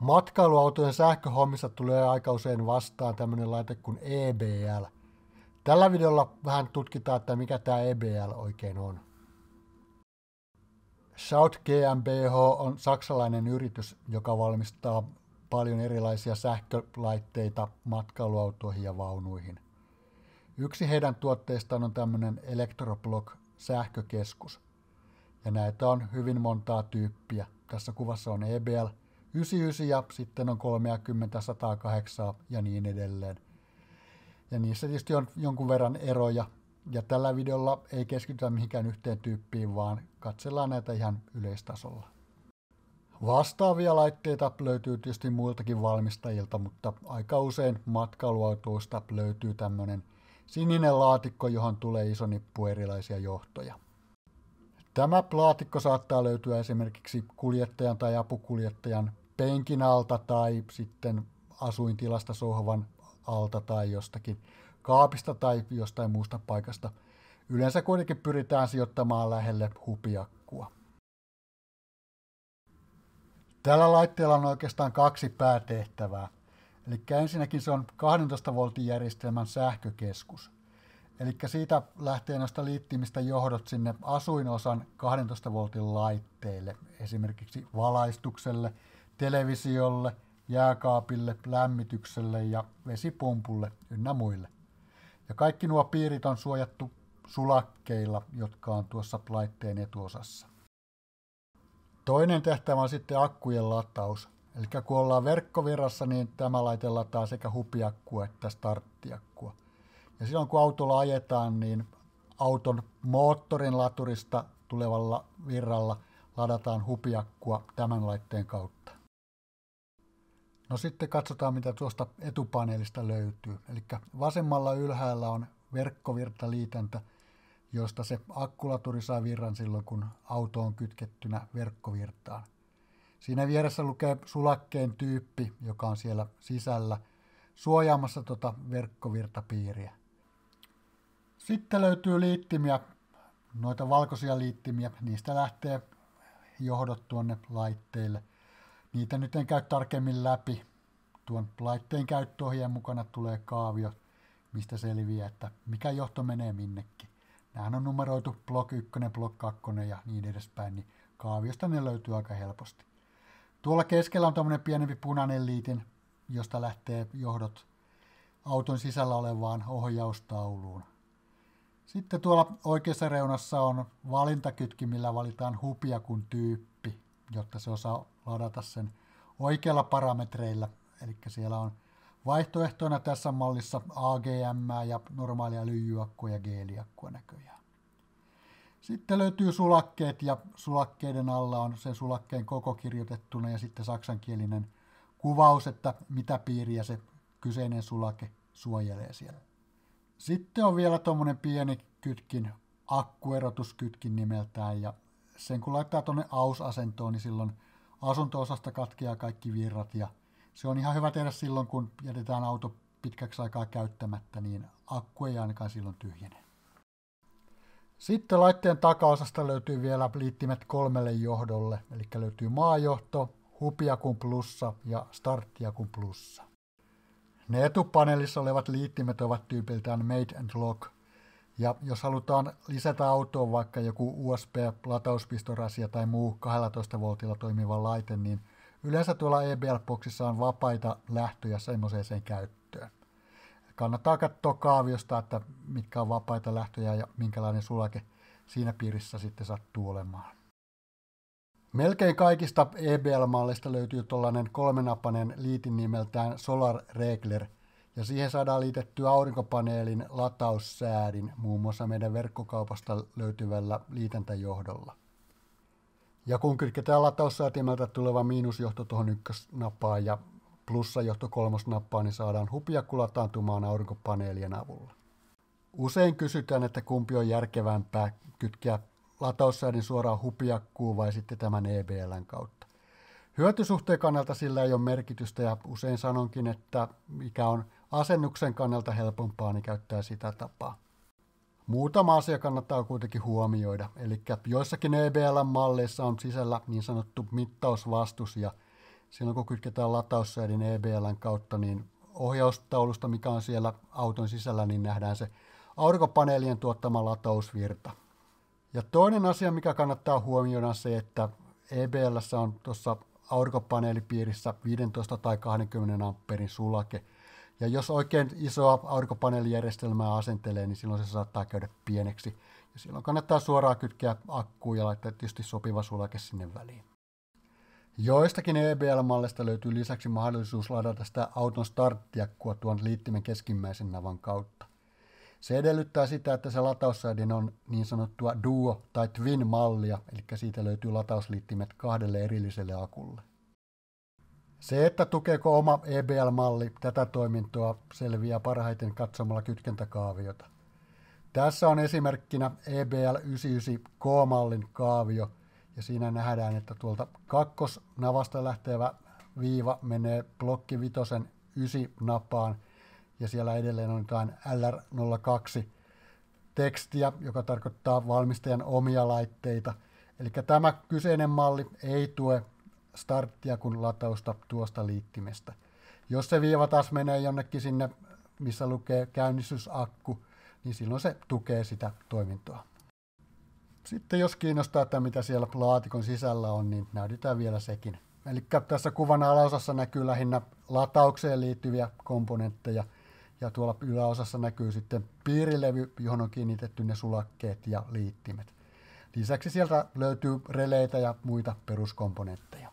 Matkailuautojen sähköhommissa tulee aika usein vastaan tämmöinen laite kuin EBL. Tällä videolla vähän tutkitaan, että mikä tämä EBL oikein on. Shout GmbH on saksalainen yritys, joka valmistaa paljon erilaisia sähkölaitteita matkailuautoihin ja vaunuihin. Yksi heidän tuotteistaan on tämmöinen Electroblock sähkökeskus. Ja näitä on hyvin montaa tyyppiä. Tässä kuvassa on EBL – 99 ja sitten on 30, 108 ja niin edelleen. Ja niissä tietysti on jonkun verran eroja. Ja tällä videolla ei keskitytä mihinkään yhteen tyyppiin, vaan katsellaan näitä ihan yleistasolla. Vastaavia laitteita löytyy tietysti muiltakin valmistajilta, mutta aika usein matkailuautoista löytyy tämmöinen sininen laatikko, johon tulee iso nippu erilaisia johtoja. Tämä laatikko saattaa löytyä esimerkiksi kuljettajan tai apukuljettajan penkin alta tai sitten asuintilasta sohvan alta tai jostakin kaapista tai jostain muusta paikasta. Yleensä kuitenkin pyritään sijoittamaan lähelle hupiakkua. Tällä laitteella on oikeastaan kaksi päätehtävää. Eli ensinnäkin se on 12 voltin järjestelmän sähkökeskus. Eli siitä lähtee noista liittimistä johdot sinne asuinosan 12 voltin laitteille, esimerkiksi valaistukselle – televisiolle, jääkaapille, lämmitykselle ja vesipumpulle ynnä muille. Ja kaikki nuo piirit on suojattu sulakkeilla, jotka on tuossa laitteen etuosassa. Toinen tehtävä on sitten akkujen lataus. Eli kun ollaan verkkovirrassa, niin tämä laite lataa sekä hupiakkua että starttiakkua. Ja silloin kun autolla ajetaan, niin auton moottorin laturista tulevalla virralla ladataan hupiakkua tämän laitteen kautta. No sitten katsotaan, mitä tuosta etupaneelista löytyy. Eli vasemmalla ylhäällä on verkkovirtaliitäntä, josta se akkulaturi saa virran silloin, kun auto on kytkettynä verkkovirtaan. Siinä vieressä lukee sulakkeen tyyppi, joka on siellä sisällä suojaamassa tuota verkkovirtapiiriä. Sitten löytyy liittimiä, noita valkoisia liittimiä. Niistä lähtee johdot tuonne laitteille – Niitä nyt en käy tarkemmin läpi. Tuon laitteen käyttöohjeen mukana tulee kaavio, mistä selviää, että mikä johto menee minnekin. Nämähän on numeroitu blok 1, blok 2 ja niin edespäin, niin kaaviosta ne löytyy aika helposti. Tuolla keskellä on tämmöinen pienempi punainen liitin, josta lähtee johdot auton sisällä olevaan ohjaustauluun. Sitten tuolla oikeassa reunassa on valintakytki, millä valitaan hupia, kun tyyppi jotta se osaa ladata sen oikeilla parametreilla. Eli siellä on vaihtoehtoina tässä mallissa AGM ja normaalia lyijyakkoa ja geeliakkoa näköjään. Sitten löytyy sulakkeet ja sulakkeiden alla on sen sulakkeen koko kirjoitettuna ja sitten saksankielinen kuvaus, että mitä piiriä se kyseinen sulake suojelee siellä. Sitten on vielä tuommoinen pieni kytkin, akkuerotuskytkin nimeltään ja sen kun laittaa tuonne aus-asentoon, niin silloin asunto-osasta katkeaa kaikki virrat ja se on ihan hyvä tehdä silloin, kun jätetään auto pitkäksi aikaa käyttämättä, niin akku ei ainakaan silloin tyhjene. Sitten laitteen takaosasta löytyy vielä liittimet kolmelle johdolle, eli löytyy maajohto, hupiakun plussa ja starttiakun plussa. Ne etupaneelissa olevat liittimet ovat tyypiltään Made and Lock ja jos halutaan lisätä autoon vaikka joku USB-latauspistorasia tai muu 12 voltilla toimiva laite, niin yleensä tuolla EBL-boksissa on vapaita lähtöjä semmoiseen käyttöön. Kannattaa katsoa kaaviosta, että mitkä on vapaita lähtöjä ja minkälainen sulake siinä piirissä sitten sattuu olemaan. Melkein kaikista EBL-malleista löytyy tuollainen kolmenapainen liitin nimeltään Solar Regler – ja siihen saadaan liitetty aurinkopaneelin lataussäädin muun muassa meidän verkkokaupasta löytyvällä liitäntäjohdolla. Ja kun kytketään lataussäätimeltä tuleva miinusjohto tuohon ykkösnappaan ja plussajohto kolmosnappaan, niin saadaan hupiakku lataantumaan aurinkopaneelien avulla. Usein kysytään, että kumpi on järkevämpää kytkeä lataussäädin suoraan hupiakkuun vai sitten tämän EBLn kautta. Hyötysuhteen kannalta sillä ei ole merkitystä ja usein sanonkin, että mikä on asennuksen kannalta helpompaa, niin käyttää sitä tapaa. Muutama asia kannattaa kuitenkin huomioida, eli joissakin EBL-malleissa on sisällä niin sanottu mittausvastus, ja silloin kun kytketään lataussäädin niin EBLn kautta, niin ohjaustaulusta, mikä on siellä auton sisällä, niin nähdään se aurinkopaneelien tuottama latausvirta. Ja toinen asia, mikä kannattaa huomioida, on se, että EBLssä on tuossa aurinkopaneelipiirissä 15 tai 20 amperin sulake – ja jos oikein isoa aurinkopaneelijärjestelmää asentelee, niin silloin se saattaa käydä pieneksi. Ja silloin kannattaa suoraan kytkeä akkuun ja laittaa tietysti sopiva sulake sinne väliin. Joistakin EBL-mallista löytyy lisäksi mahdollisuus ladata sitä auton starttiakkua tuon liittimen keskimmäisen navan kautta. Se edellyttää sitä, että se lataussäädin on niin sanottua duo- tai twin-mallia, eli siitä löytyy latausliittimet kahdelle erilliselle akulle. Se, että tukeeko oma EBL-malli tätä toimintoa, selviää parhaiten katsomalla kytkentäkaaviota. Tässä on esimerkkinä EBL 99K-mallin kaavio, ja siinä nähdään, että tuolta kakkosnavasta lähtevä viiva menee blokki vitosen 9 napaan, ja siellä edelleen on jotain LR02 tekstiä, joka tarkoittaa valmistajan omia laitteita. Eli tämä kyseinen malli ei tue starttia kuin latausta tuosta liittimestä. Jos se viiva taas menee jonnekin sinne, missä lukee käynnistysakku, niin silloin se tukee sitä toimintoa. Sitten jos kiinnostaa, että mitä siellä laatikon sisällä on, niin näytetään vielä sekin. Eli tässä kuvan alaosassa näkyy lähinnä lataukseen liittyviä komponentteja ja tuolla yläosassa näkyy sitten piirilevy, johon on kiinnitetty ne sulakkeet ja liittimet. Lisäksi sieltä löytyy releitä ja muita peruskomponentteja.